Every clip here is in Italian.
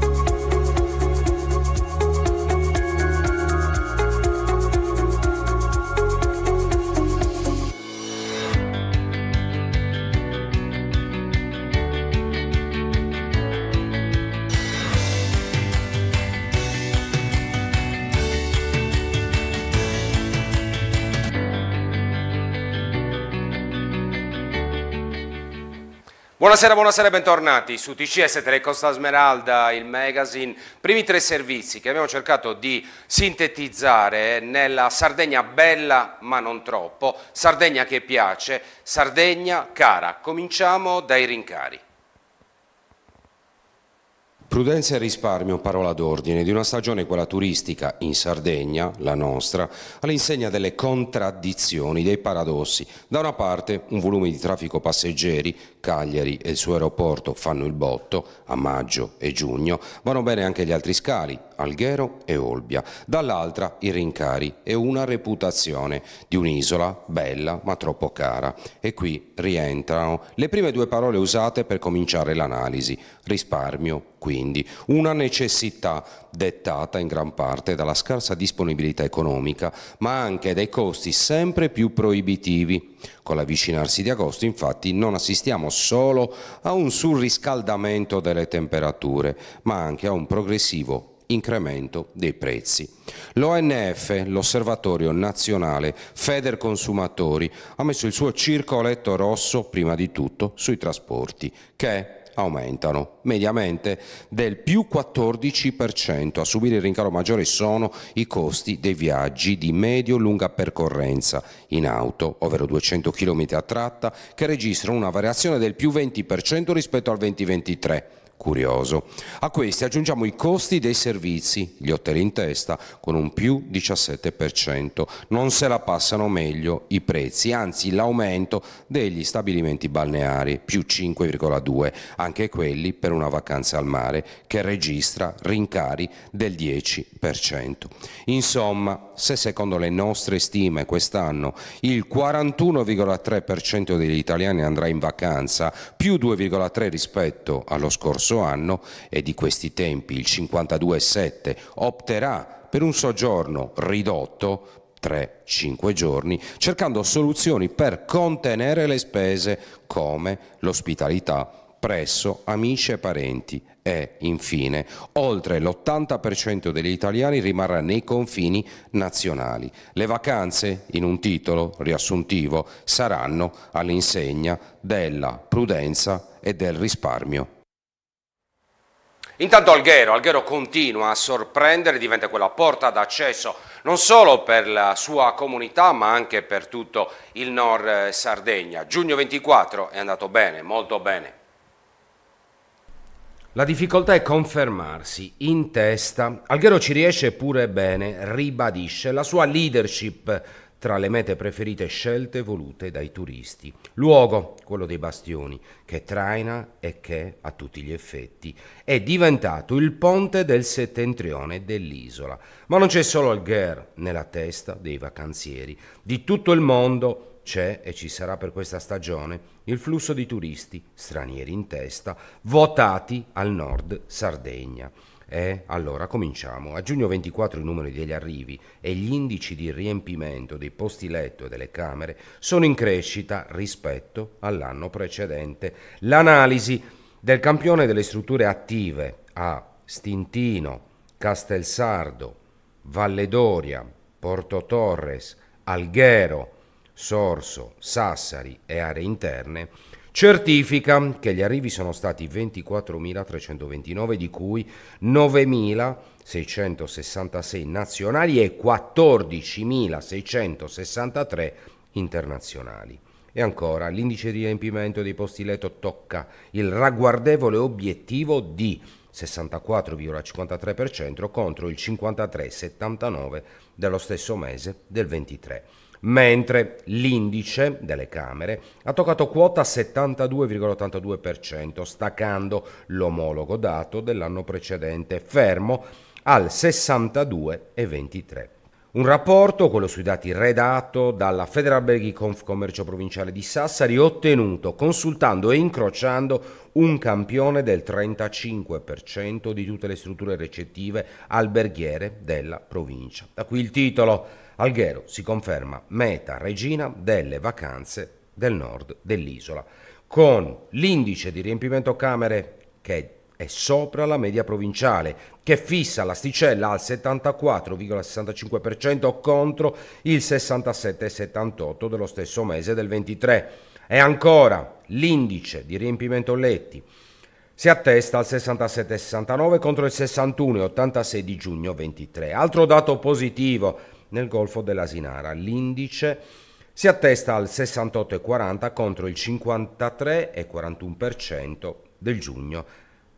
Bye. Buonasera, buonasera bentornati su TCS Telecosta Smeralda, il magazine. Primi tre servizi che abbiamo cercato di sintetizzare nella Sardegna bella ma non troppo, Sardegna che piace, Sardegna cara. Cominciamo dai rincari. Prudenza e risparmio, parola d'ordine, di una stagione quella turistica in Sardegna, la nostra, all'insegna delle contraddizioni, dei paradossi. Da una parte un volume di traffico passeggeri, Cagliari e il suo aeroporto fanno il botto, a maggio e giugno, vanno bene anche gli altri scali, Alghero e Olbia, dall'altra i rincari e una reputazione di un'isola bella ma troppo cara. E qui rientrano le prime due parole usate per cominciare l'analisi, risparmio quindi, una necessità dettata in gran parte dalla scarsa disponibilità economica, ma anche dai costi sempre più proibitivi. Con l'avvicinarsi di agosto, infatti, non assistiamo solo a un surriscaldamento delle temperature, ma anche a un progressivo incremento dei prezzi. L'ONF, l'Osservatorio Nazionale Feder Consumatori, ha messo il suo circoletto rosso prima di tutto sui trasporti, che aumentano mediamente del più 14%. A subire il rincaro maggiore sono i costi dei viaggi di medio-lunga percorrenza in auto, ovvero 200 km a tratta, che registrano una variazione del più 20% rispetto al 2023 curioso. A questi aggiungiamo i costi dei servizi, gli hotel in testa, con un più 17%. Non se la passano meglio i prezzi, anzi l'aumento degli stabilimenti balneari, più 5,2, anche quelli per una vacanza al mare, che registra rincari del 10%. Insomma, se secondo le nostre stime quest'anno il 41,3% degli italiani andrà in vacanza, più 2,3 rispetto allo scorso anno e di questi tempi il 52,7 opterà per un soggiorno ridotto 3-5 giorni, cercando soluzioni per contenere le spese come l'ospitalità presso amici e parenti e, infine, oltre l'80% degli italiani rimarrà nei confini nazionali. Le vacanze, in un titolo riassuntivo, saranno all'insegna della prudenza e del risparmio. Intanto Alghero, Alghero continua a sorprendere, diventa quella porta d'accesso non solo per la sua comunità ma anche per tutto il nord Sardegna. Giugno 24 è andato bene, molto bene. La difficoltà è confermarsi in testa. Alghero ci riesce pure bene, ribadisce la sua leadership tra le mete preferite scelte e volute dai turisti. Luogo, quello dei bastioni, che traina e che, a tutti gli effetti, è diventato il ponte del settentrione dell'isola. Ma non c'è solo Alghero nella testa dei vacanzieri, di tutto il mondo c'è e ci sarà per questa stagione il flusso di turisti, stranieri in testa, votati al nord Sardegna. E allora cominciamo. A giugno 24 i numeri degli arrivi e gli indici di riempimento dei posti letto e delle camere sono in crescita rispetto all'anno precedente. L'analisi del campione delle strutture attive a Stintino, Castelsardo, Valle d'Oria, Porto Torres, Alghero, Sorso, Sassari e aree interne, certifica che gli arrivi sono stati 24.329 di cui 9.666 nazionali e 14.663 internazionali. E ancora, l'indice di riempimento dei posti letto tocca il ragguardevole obiettivo di 64,53% contro il 53,79% dello stesso mese del 23 mentre l'indice delle Camere ha toccato quota 72,82%, staccando l'omologo dato dell'anno precedente, fermo al 62,23%. Un rapporto, quello sui dati redatto dalla Federalberghi Confcommercio Provinciale di Sassari, ottenuto consultando e incrociando un campione del 35% di tutte le strutture recettive alberghiere della provincia. Da qui il titolo Alghero si conferma meta regina delle vacanze del nord dell'isola, con l'indice di riempimento camere che è sopra la media provinciale, che fissa l'asticella al 74,65% contro il 67,78% dello stesso mese del 23. E ancora l'indice di riempimento letti si attesta al 67,69 contro il 61,86 di giugno 23. Altro dato positivo nel Golfo della Sinara. L'indice si attesta al 68,40 contro il 53,41% del giugno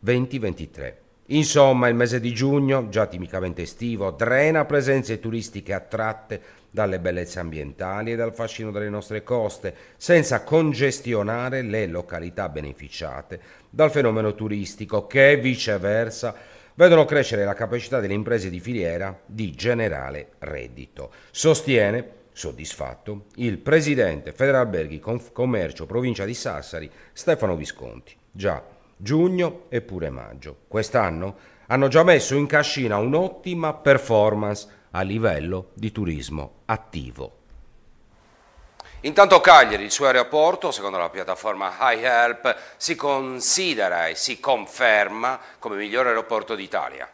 2023. Insomma, il mese di giugno, già timicamente estivo, drena presenze turistiche attratte dalle bellezze ambientali e dal fascino delle nostre coste, senza congestionare le località beneficiate dal fenomeno turistico che viceversa vedono crescere la capacità delle imprese di filiera di generare reddito. Sostiene soddisfatto il presidente Federalberghi Commercio Provincia di Sassari Stefano Visconti. Già giugno e pure maggio. Quest'anno hanno già messo in cascina un'ottima performance a livello di turismo attivo. Intanto Cagliari, il suo aeroporto, secondo la piattaforma iHelp, si considera e si conferma come miglior aeroporto d'Italia.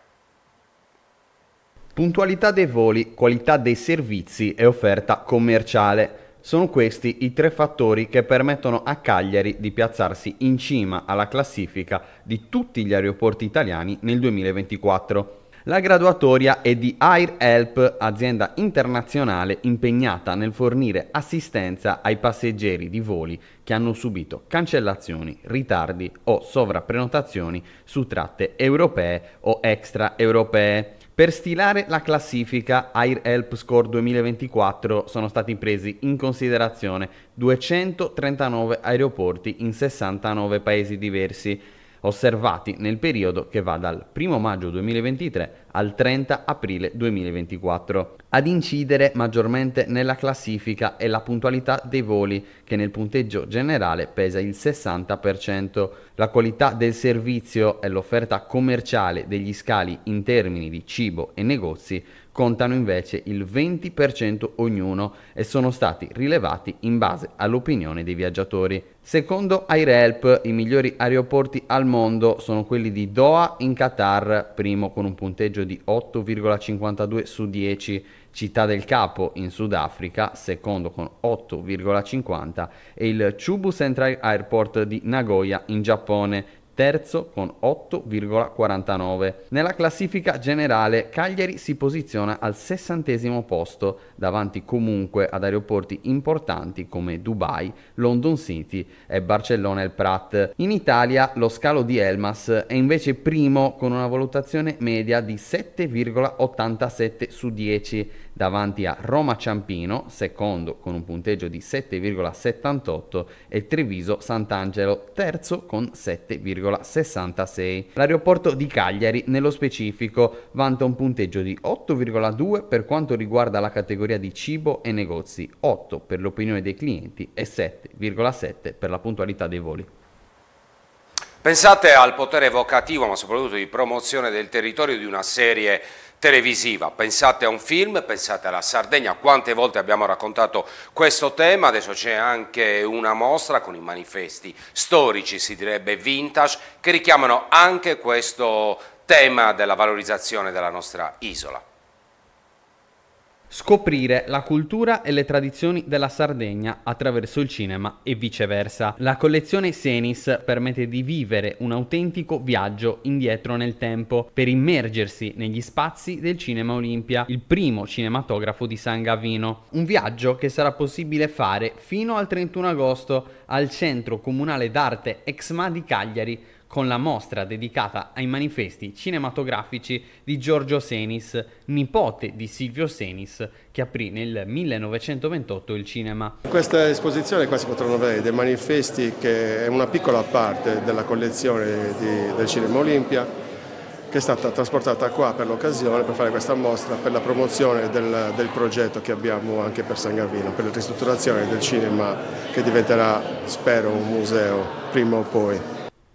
Puntualità dei voli, qualità dei servizi e offerta commerciale. Sono questi i tre fattori che permettono a Cagliari di piazzarsi in cima alla classifica di tutti gli aeroporti italiani nel 2024. La graduatoria è di AirHelp, azienda internazionale impegnata nel fornire assistenza ai passeggeri di voli che hanno subito cancellazioni, ritardi o sovrapprenotazioni su tratte europee o extraeuropee. Per stilare la classifica AirHelp Score 2024 sono stati presi in considerazione 239 aeroporti in 69 paesi diversi osservati nel periodo che va dal 1 maggio 2023 al 30 aprile 2024. Ad incidere maggiormente nella classifica è la puntualità dei voli che nel punteggio generale pesa il 60%. La qualità del servizio e l'offerta commerciale degli scali in termini di cibo e negozi contano invece il 20% ognuno e sono stati rilevati in base all'opinione dei viaggiatori. Secondo AirHelp, i migliori aeroporti al mondo sono quelli di Doha in Qatar, primo con un punteggio punteggio di 8,52 su 10 Città del Capo in Sudafrica, secondo con 8,50 e il Chubu Central Airport di Nagoya in Giappone terzo con 8,49. Nella classifica generale Cagliari si posiziona al sessantesimo posto, davanti comunque ad aeroporti importanti come Dubai, London City e Barcellona e il Prat. In Italia lo scalo di Elmas è invece primo con una valutazione media di 7,87 su 10 davanti a Roma Ciampino, secondo con un punteggio di 7,78 e Treviso Sant'Angelo, terzo con 7,66. L'aeroporto di Cagliari nello specifico vanta un punteggio di 8,2 per quanto riguarda la categoria di cibo e negozi, 8 per l'opinione dei clienti e 7,7 per la puntualità dei voli. Pensate al potere evocativo, ma soprattutto di promozione del territorio di una serie televisiva. Pensate a un film, pensate alla Sardegna, quante volte abbiamo raccontato questo tema, adesso c'è anche una mostra con i manifesti storici, si direbbe vintage, che richiamano anche questo tema della valorizzazione della nostra isola. Scoprire la cultura e le tradizioni della Sardegna attraverso il cinema e viceversa. La collezione Senis permette di vivere un autentico viaggio indietro nel tempo per immergersi negli spazi del Cinema Olimpia, il primo cinematografo di San Gavino. Un viaggio che sarà possibile fare fino al 31 agosto al Centro Comunale d'Arte Exma di Cagliari con la mostra dedicata ai manifesti cinematografici di Giorgio Senis, nipote di Silvio Senis, che aprì nel 1928 il cinema. In questa esposizione qua si potranno vedere dei manifesti che è una piccola parte della collezione di, del Cinema Olimpia, che è stata trasportata qua per l'occasione, per fare questa mostra, per la promozione del, del progetto che abbiamo anche per San Gavino, per la ristrutturazione del cinema che diventerà, spero, un museo prima o poi.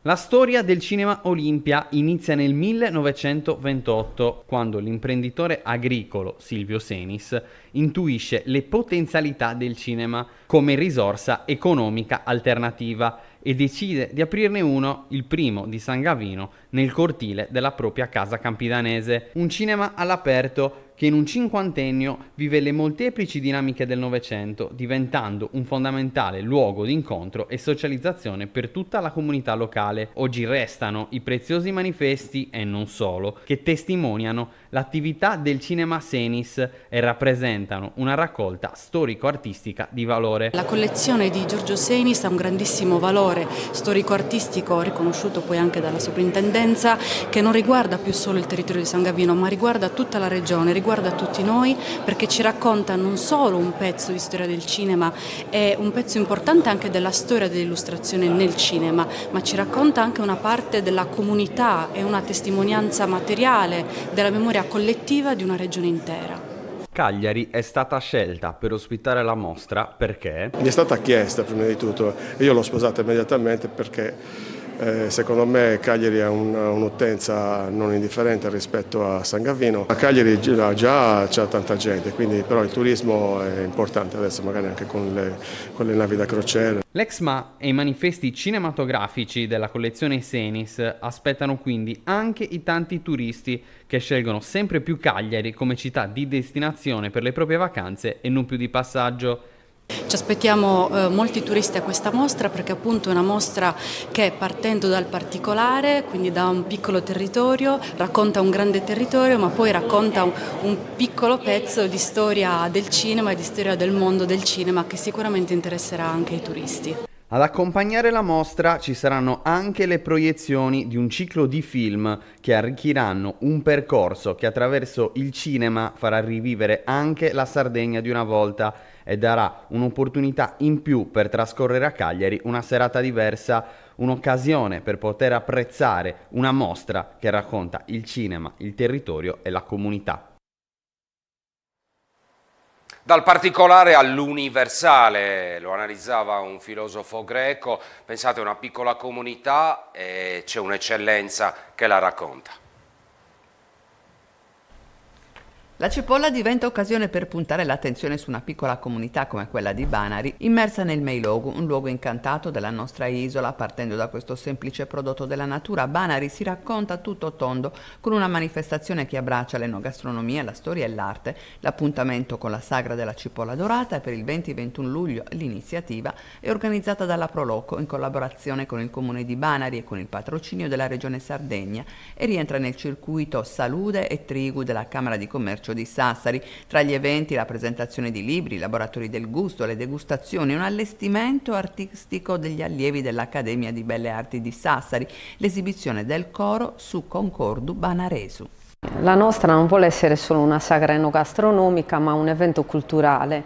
La storia del cinema Olimpia inizia nel 1928, quando l'imprenditore agricolo Silvio Senis intuisce le potenzialità del cinema come risorsa economica alternativa e decide di aprirne uno, il primo di San Gavino, nel cortile della propria casa campidanese. Un cinema all'aperto che in un cinquantennio vive le molteplici dinamiche del Novecento, diventando un fondamentale luogo di incontro e socializzazione per tutta la comunità locale. Oggi restano i preziosi manifesti, e non solo, che testimoniano l'attività del cinema Senis e rappresentano una raccolta storico-artistica di valore. La collezione di Giorgio Senis ha un grandissimo valore storico-artistico, riconosciuto poi anche dalla soprintendenza, che non riguarda più solo il territorio di San Gavino, ma riguarda tutta la regione, riguarda tutti noi perché ci racconta non solo un pezzo di storia del cinema, è un pezzo importante anche della storia dell'illustrazione nel cinema, ma ci racconta anche una parte della comunità, e una testimonianza materiale della memoria collettiva di una regione intera. Cagliari è stata scelta per ospitare la mostra perché? Mi è stata chiesta prima di tutto e io l'ho sposata immediatamente perché eh, secondo me Cagliari ha un'utenza non indifferente rispetto a San Gavino. A Cagliari già, già c'è tanta gente, quindi però il turismo è importante adesso, magari anche con le, con le navi da crociera. L'Exma e i manifesti cinematografici della collezione Senis aspettano quindi anche i tanti turisti che scelgono sempre più Cagliari come città di destinazione per le proprie vacanze e non più di passaggio. Ci aspettiamo eh, molti turisti a questa mostra perché appunto è una mostra che partendo dal particolare, quindi da un piccolo territorio, racconta un grande territorio ma poi racconta un, un piccolo pezzo di storia del cinema e di storia del mondo del cinema che sicuramente interesserà anche i turisti. Ad accompagnare la mostra ci saranno anche le proiezioni di un ciclo di film che arricchiranno un percorso che attraverso il cinema farà rivivere anche la Sardegna di una volta e darà un'opportunità in più per trascorrere a Cagliari una serata diversa, un'occasione per poter apprezzare una mostra che racconta il cinema, il territorio e la comunità dal particolare all'universale, lo analizzava un filosofo greco, pensate a una piccola comunità e c'è un'eccellenza che la racconta. La cipolla diventa occasione per puntare l'attenzione su una piccola comunità come quella di Banari, immersa nel Meilogu, un luogo incantato della nostra isola. Partendo da questo semplice prodotto della natura, Banari si racconta tutto tondo con una manifestazione che abbraccia l'enogastronomia, la storia e l'arte. L'appuntamento con la sagra della cipolla dorata è per il 20-21 luglio. L'iniziativa è organizzata dalla Proloco in collaborazione con il comune di Banari e con il patrocinio della regione Sardegna e rientra nel circuito Salude e Trigu della Camera di Commercio Commercio di Sassari. Tra gli eventi la presentazione di libri, laboratori del gusto, le degustazioni, un allestimento artistico degli allievi dell'Accademia di Belle Arti di Sassari, l'esibizione del coro su Concordu Banaresu. La nostra non vuole essere solo una sagra enogastronomica ma un evento culturale,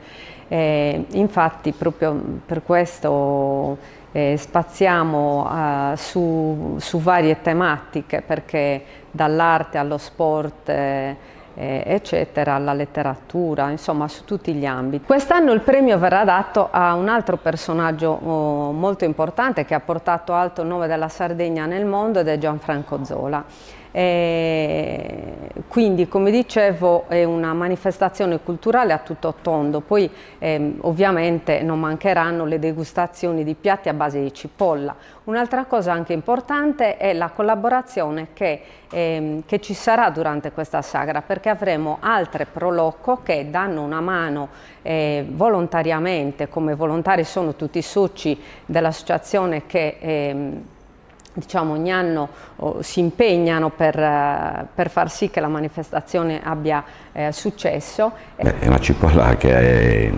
eh, infatti proprio per questo eh, spaziamo eh, su, su, varie tematiche perché dall'arte allo sport eh, eh, eccetera, alla letteratura, insomma su tutti gli ambiti. Quest'anno il premio verrà dato a un altro personaggio oh, molto importante che ha portato alto il nome della Sardegna nel mondo ed è Gianfranco Zola. E eh, quindi come dicevo è una manifestazione culturale a tutto tondo, poi ehm, ovviamente non mancheranno le degustazioni di piatti a base di cipolla. Un'altra cosa anche importante è la collaborazione che, ehm, che, ci sarà durante questa sagra perché avremo altre prolocco che danno una mano eh, volontariamente, come volontari sono tutti i soci dell'associazione che ehm, diciamo, ogni anno oh, si impegnano per, eh, per, far sì che la manifestazione abbia eh, successo. Beh, è una cipolla che, è,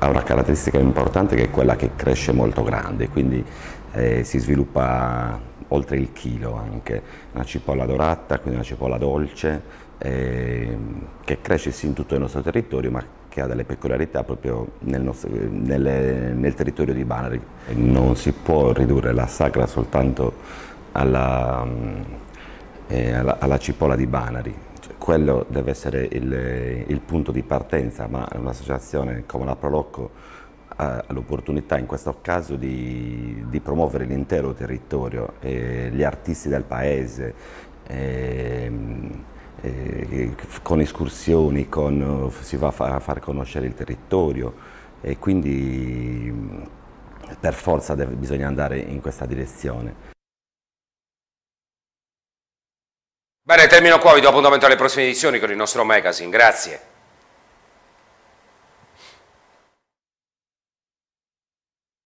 ha una caratteristica importante che è quella che cresce molto grande, quindi eh, si sviluppa oltre il chilo anche, una cipolla dorata, quindi una cipolla dolce, eh, che cresce sì in tutto il nostro territorio, ma che ha delle peculiarità proprio nel, nostro, nelle, nel territorio di Banari. Non si può ridurre la sacra soltanto alla, eh, alla, alla cipolla di Banari, cioè, quello deve essere il, il, punto di partenza, ma un'associazione come la Prolocco ha l'opportunità in questo caso di, di promuovere l'intero territorio, eh, gli artisti del paese, eh, eh, con escursioni, con, si va a far, a far conoscere il territorio e quindi mm, per forza deve, bisogna andare in questa direzione. Bene, termino qua, vi do appuntamento alle prossime edizioni con il nostro magazine, grazie.